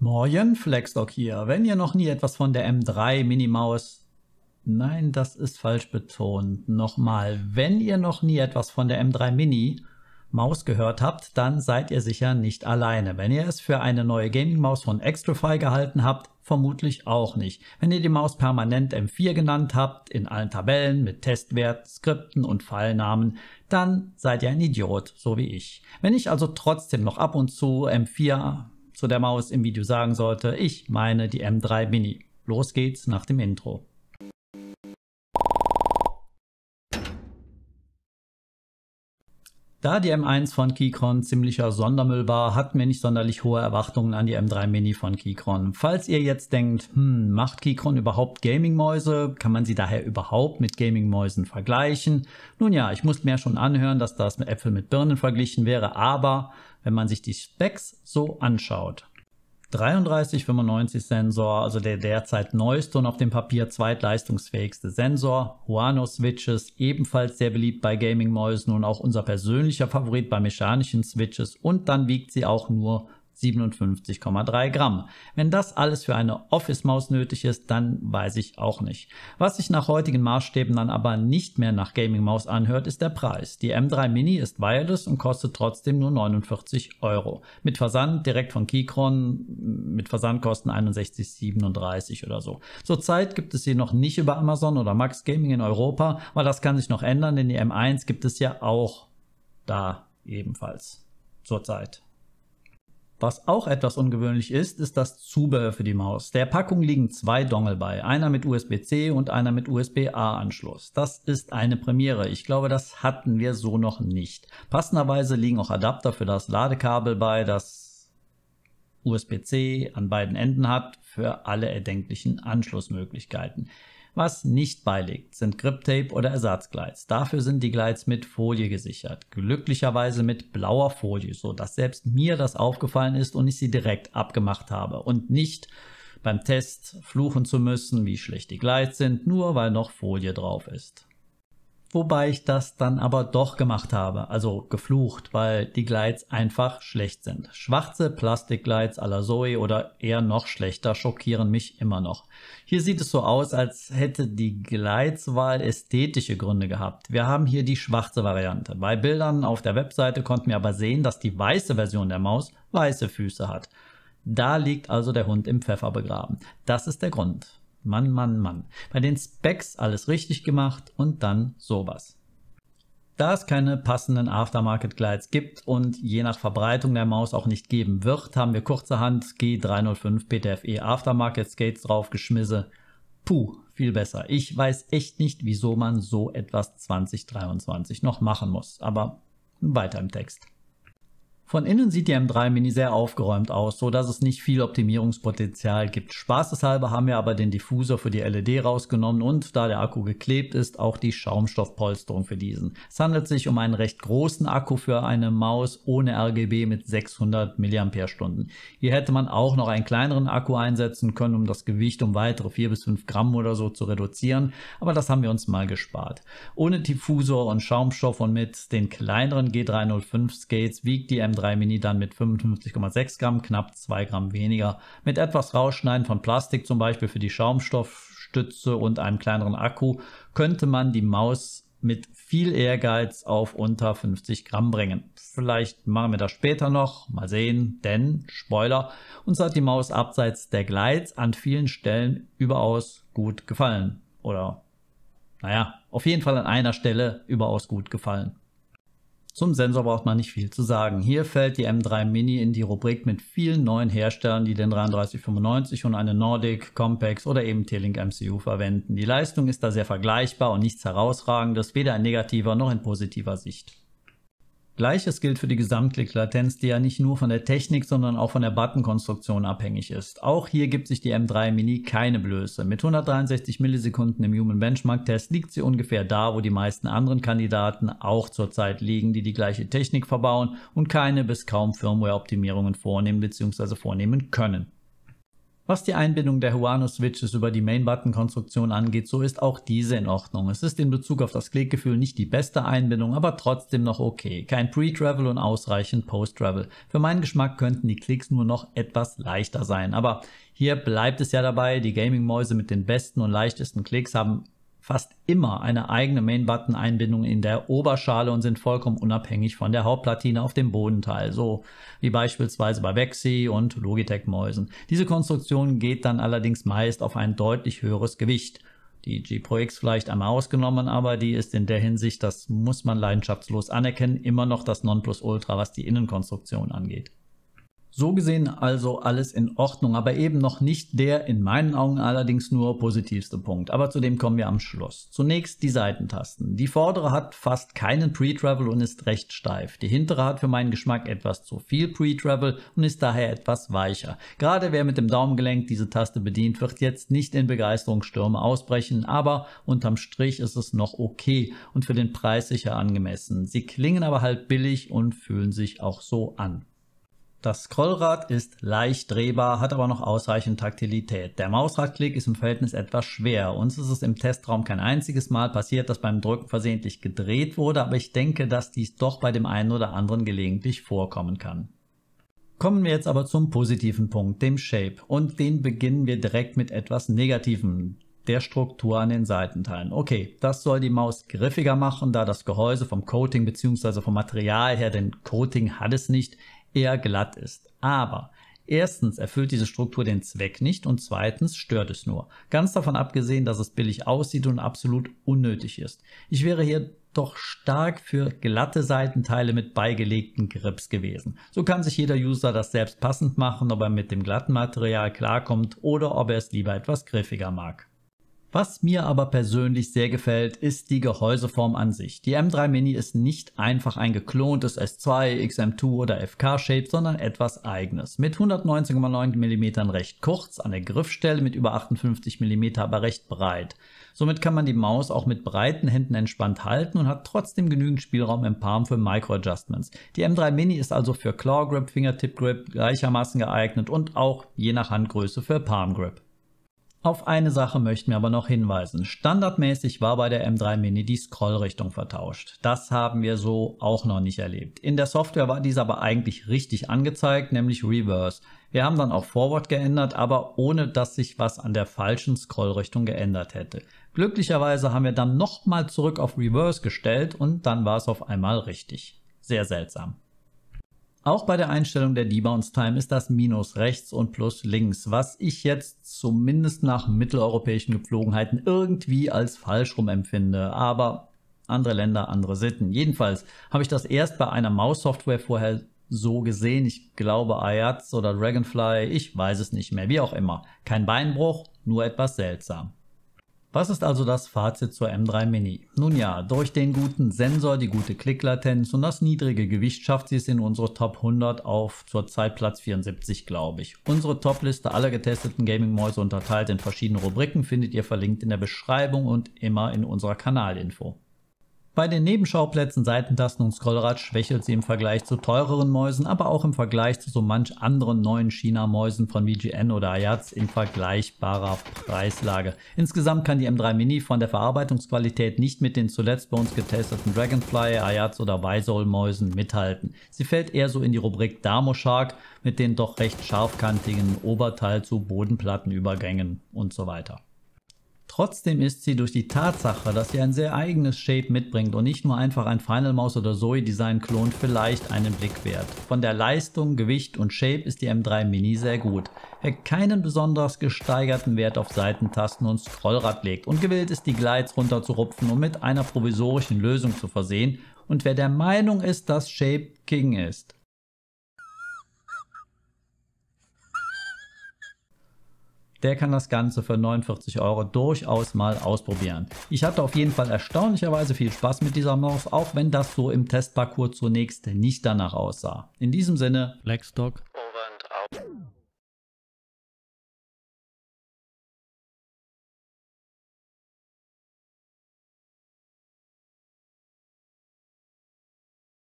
Moin, Flexdoc hier. Wenn ihr noch nie etwas von der M3 Minimaus... Nein, das ist falsch betont. Nochmal, wenn ihr noch nie etwas von der M3 Mini Maus gehört habt, dann seid ihr sicher nicht alleine. Wenn ihr es für eine neue Gaming-Maus von Extrify gehalten habt, vermutlich auch nicht. Wenn ihr die Maus permanent M4 genannt habt, in allen Tabellen mit Testwert, Skripten und Fallnamen, dann seid ihr ein Idiot, so wie ich. Wenn ich also trotzdem noch ab und zu M4 zu der Maus im Video sagen sollte. Ich meine die M3 Mini. Los geht's nach dem Intro. Da die M1 von Keychron ziemlicher Sondermüll war, hatten wir nicht sonderlich hohe Erwartungen an die M3 Mini von Keychron. Falls ihr jetzt denkt, hm, macht Keychron überhaupt Gaming-Mäuse? Kann man sie daher überhaupt mit Gaming-Mäusen vergleichen? Nun ja, ich musste mir schon anhören, dass das mit Äpfel mit Birnen verglichen wäre, aber wenn man sich die Specs so anschaut, 3395 Sensor, also der derzeit neueste und auf dem Papier zweitleistungsfähigste Sensor. Huano Switches, ebenfalls sehr beliebt bei Gaming-Mäusen und auch unser persönlicher Favorit bei mechanischen Switches. Und dann wiegt sie auch nur 57,3 Gramm. Wenn das alles für eine Office-Maus nötig ist, dann weiß ich auch nicht. Was sich nach heutigen Maßstäben dann aber nicht mehr nach Gaming-Maus anhört, ist der Preis. Die M3 Mini ist wireless und kostet trotzdem nur 49 Euro. Mit Versand direkt von Keychron, mit Versandkosten 61,37 oder so. Zurzeit gibt es sie noch nicht über Amazon oder Max Gaming in Europa, weil das kann sich noch ändern, denn die M1 gibt es ja auch da ebenfalls zurzeit. Was auch etwas ungewöhnlich ist, ist das Zubehör für die Maus. Der Packung liegen zwei Dongle bei, einer mit USB-C und einer mit USB-A-Anschluss. Das ist eine Premiere. Ich glaube, das hatten wir so noch nicht. Passenderweise liegen auch Adapter für das Ladekabel bei, das USB-C an beiden Enden hat, für alle erdenklichen Anschlussmöglichkeiten. Was nicht beiliegt, sind Griptape oder Ersatzgleits. Dafür sind die Gleits mit Folie gesichert. Glücklicherweise mit blauer Folie, so dass selbst mir das aufgefallen ist und ich sie direkt abgemacht habe und nicht beim Test fluchen zu müssen, wie schlecht die Gleits sind, nur weil noch Folie drauf ist. Wobei ich das dann aber doch gemacht habe, also geflucht, weil die Glides einfach schlecht sind. Schwarze Plastikglides à la Zoe oder eher noch schlechter schockieren mich immer noch. Hier sieht es so aus, als hätte die Glideswahl ästhetische Gründe gehabt. Wir haben hier die schwarze Variante. Bei Bildern auf der Webseite konnten wir aber sehen, dass die weiße Version der Maus weiße Füße hat. Da liegt also der Hund im Pfeffer begraben. Das ist der Grund. Mann, Mann, Mann. Bei den Specs alles richtig gemacht und dann sowas. Da es keine passenden Aftermarket Glides gibt und je nach Verbreitung der Maus auch nicht geben wird, haben wir kurzerhand G305 PTFE Aftermarket Skates draufgeschmissen. Puh, viel besser. Ich weiß echt nicht, wieso man so etwas 2023 noch machen muss, aber weiter im Text. Von innen sieht die M3 Mini sehr aufgeräumt aus, so dass es nicht viel Optimierungspotenzial gibt. Spaßeshalber haben wir aber den Diffusor für die LED rausgenommen und da der Akku geklebt ist, auch die Schaumstoffpolsterung für diesen. Es handelt sich um einen recht großen Akku für eine Maus ohne RGB mit 600 mAh. Hier hätte man auch noch einen kleineren Akku einsetzen können, um das Gewicht um weitere 4 bis 5 Gramm oder so zu reduzieren, aber das haben wir uns mal gespart. Ohne Diffusor und Schaumstoff und mit den kleineren G305 Skates wiegt die M3 3 Mini dann mit 55,6 Gramm, knapp 2 Gramm weniger. Mit etwas Rausschneiden von Plastik zum Beispiel für die Schaumstoffstütze und einem kleineren Akku könnte man die Maus mit viel Ehrgeiz auf unter 50 Gramm bringen. Vielleicht machen wir das später noch, mal sehen, denn, Spoiler, uns hat die Maus abseits der Glides an vielen Stellen überaus gut gefallen. Oder, naja, auf jeden Fall an einer Stelle überaus gut gefallen. Zum Sensor braucht man nicht viel zu sagen. Hier fällt die M3 Mini in die Rubrik mit vielen neuen Herstellern, die den 3395 und eine Nordic, Compex oder eben T-Link MCU verwenden. Die Leistung ist da sehr vergleichbar und nichts herausragendes, weder in negativer noch in positiver Sicht. Gleiches gilt für die Gesamtklicklatenz, die ja nicht nur von der Technik, sondern auch von der Buttonkonstruktion abhängig ist. Auch hier gibt sich die M3 Mini keine Blöße. Mit 163 Millisekunden im Human Benchmark Test liegt sie ungefähr da, wo die meisten anderen Kandidaten auch zurzeit liegen, die die gleiche Technik verbauen und keine bis kaum Firmware-Optimierungen vornehmen bzw. vornehmen können. Was die Einbindung der Huano-Switches über die Main-Button-Konstruktion angeht, so ist auch diese in Ordnung. Es ist in Bezug auf das Klickgefühl nicht die beste Einbindung, aber trotzdem noch okay. Kein Pre-Travel und ausreichend Post-Travel. Für meinen Geschmack könnten die Klicks nur noch etwas leichter sein, aber hier bleibt es ja dabei, die Gaming-Mäuse mit den besten und leichtesten Klicks haben fast immer eine eigene Main-Button-Einbindung in der Oberschale und sind vollkommen unabhängig von der Hauptplatine auf dem Bodenteil, so wie beispielsweise bei Vexi und Logitech-Mäusen. Diese Konstruktion geht dann allerdings meist auf ein deutlich höheres Gewicht. Die G Pro X vielleicht einmal ausgenommen, aber die ist in der Hinsicht, das muss man leidenschaftslos anerkennen, immer noch das Nonplusultra, was die Innenkonstruktion angeht. So gesehen also alles in Ordnung, aber eben noch nicht der in meinen Augen allerdings nur positivste Punkt. Aber zu dem kommen wir am Schluss. Zunächst die Seitentasten. Die vordere hat fast keinen Pre-Travel und ist recht steif. Die hintere hat für meinen Geschmack etwas zu viel Pre-Travel und ist daher etwas weicher. Gerade wer mit dem Daumengelenk diese Taste bedient, wird jetzt nicht in Begeisterungsstürme ausbrechen, aber unterm Strich ist es noch okay und für den Preis sicher angemessen. Sie klingen aber halt billig und fühlen sich auch so an. Das Scrollrad ist leicht drehbar, hat aber noch ausreichend Taktilität. Der Mausradklick ist im Verhältnis etwas schwer. Uns ist es im Testraum kein einziges Mal passiert, dass beim Drücken versehentlich gedreht wurde, aber ich denke, dass dies doch bei dem einen oder anderen gelegentlich vorkommen kann. Kommen wir jetzt aber zum positiven Punkt, dem Shape. Und den beginnen wir direkt mit etwas Negativem, der Struktur an den Seitenteilen. Okay, das soll die Maus griffiger machen, da das Gehäuse vom Coating bzw. vom Material her, denn Coating hat es nicht, eher glatt ist. Aber Erstens erfüllt diese Struktur den Zweck nicht und zweitens stört es nur. Ganz davon abgesehen, dass es billig aussieht und absolut unnötig ist. Ich wäre hier doch stark für glatte Seitenteile mit beigelegten Grips gewesen. So kann sich jeder User das selbst passend machen, ob er mit dem glatten Material klarkommt oder ob er es lieber etwas griffiger mag. Was mir aber persönlich sehr gefällt, ist die Gehäuseform an sich. Die M3 Mini ist nicht einfach ein geklontes S2, XM2 oder FK-Shape, sondern etwas eigenes. Mit 119,9 mm recht kurz, an der Griffstelle mit über 58 mm aber recht breit. Somit kann man die Maus auch mit breiten Händen entspannt halten und hat trotzdem genügend Spielraum im Palm für Micro-Adjustments. Die M3 Mini ist also für Claw Grip, Fingertip Grip gleichermaßen geeignet und auch je nach Handgröße für Palm Grip. Auf eine Sache möchten wir aber noch hinweisen. Standardmäßig war bei der M3 Mini die Scrollrichtung vertauscht. Das haben wir so auch noch nicht erlebt. In der Software war dies aber eigentlich richtig angezeigt, nämlich Reverse. Wir haben dann auch Forward geändert, aber ohne dass sich was an der falschen Scrollrichtung geändert hätte. Glücklicherweise haben wir dann nochmal zurück auf Reverse gestellt und dann war es auf einmal richtig. Sehr seltsam. Auch bei der Einstellung der Debounce Time ist das Minus rechts und Plus links, was ich jetzt zumindest nach mitteleuropäischen Gepflogenheiten irgendwie als falsch rum empfinde. Aber andere Länder, andere Sitten. Jedenfalls habe ich das erst bei einer Maussoftware vorher so gesehen. Ich glaube Ayatz oder Dragonfly, ich weiß es nicht mehr, wie auch immer. Kein Beinbruch, nur etwas seltsam. Was ist also das Fazit zur M3 Mini? Nun ja, durch den guten Sensor, die gute Klicklatenz und das niedrige Gewicht schafft sie es in unsere Top 100 auf zurzeit Platz 74, glaube ich. Unsere Topliste aller getesteten Gaming-Mäuse unterteilt in verschiedene Rubriken findet ihr verlinkt in der Beschreibung und immer in unserer Kanalinfo. Bei den Nebenschauplätzen Seitentasten und Scrollrad schwächelt sie im Vergleich zu teureren Mäusen, aber auch im Vergleich zu so manch anderen neuen China-Mäusen von VGN oder Ayaz in vergleichbarer Preislage. Insgesamt kann die M3 Mini von der Verarbeitungsqualität nicht mit den zuletzt bei uns getesteten Dragonfly, Ayaz oder Weisol-Mäusen mithalten. Sie fällt eher so in die Rubrik Damo Shark mit den doch recht scharfkantigen Oberteil zu Bodenplattenübergängen und so weiter. Trotzdem ist sie durch die Tatsache, dass sie ein sehr eigenes Shape mitbringt und nicht nur einfach ein Final Mouse oder Zoe Design Klon vielleicht einen Blick wert. Von der Leistung, Gewicht und Shape ist die M3 Mini sehr gut, wer keinen besonders gesteigerten Wert auf Seitentasten und Scrollrad legt und gewillt ist die Glides runterzurupfen und um mit einer provisorischen Lösung zu versehen und wer der Meinung ist, dass Shape King ist. der kann das Ganze für 49 Euro durchaus mal ausprobieren. Ich hatte auf jeden Fall erstaunlicherweise viel Spaß mit dieser Maus, auch wenn das so im Testparcours zunächst nicht danach aussah. In diesem Sinne, Blackstock